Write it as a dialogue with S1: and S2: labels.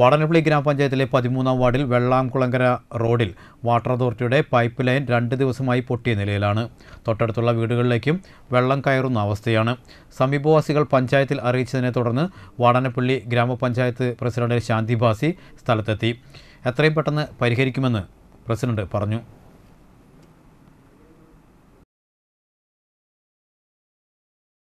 S1: വാടനപ്പള്ളി ഗ്രാമപഞ്ചായത്തിലെ പതിമൂന്നാം വാർഡിൽ വെള്ളാംകുളങ്കര റോഡിൽ വാട്ടർ അതോറിറ്റിയുടെ പൈപ്പ് ലൈൻ രണ്ട് ദിവസമായി പൊട്ടിയ നിലയിലാണ് തൊട്ടടുത്തുള്ള വീടുകളിലേക്കും വെള്ളം കയറുന്ന അവസ്ഥയാണ് സമീപവാസികൾ പഞ്ചായത്തിൽ അറിയിച്ചതിനെ തുടർന്ന് വാടനപ്പള്ളി ഗ്രാമപഞ്ചായത്ത് പ്രസിഡന്റ് ശാന്തിഭാസി സ്ഥലത്തെത്തി എത്രയും പെട്ടെന്ന് പരിഹരിക്കുമെന്ന് പ്രസിഡന്റ് പറഞ്ഞു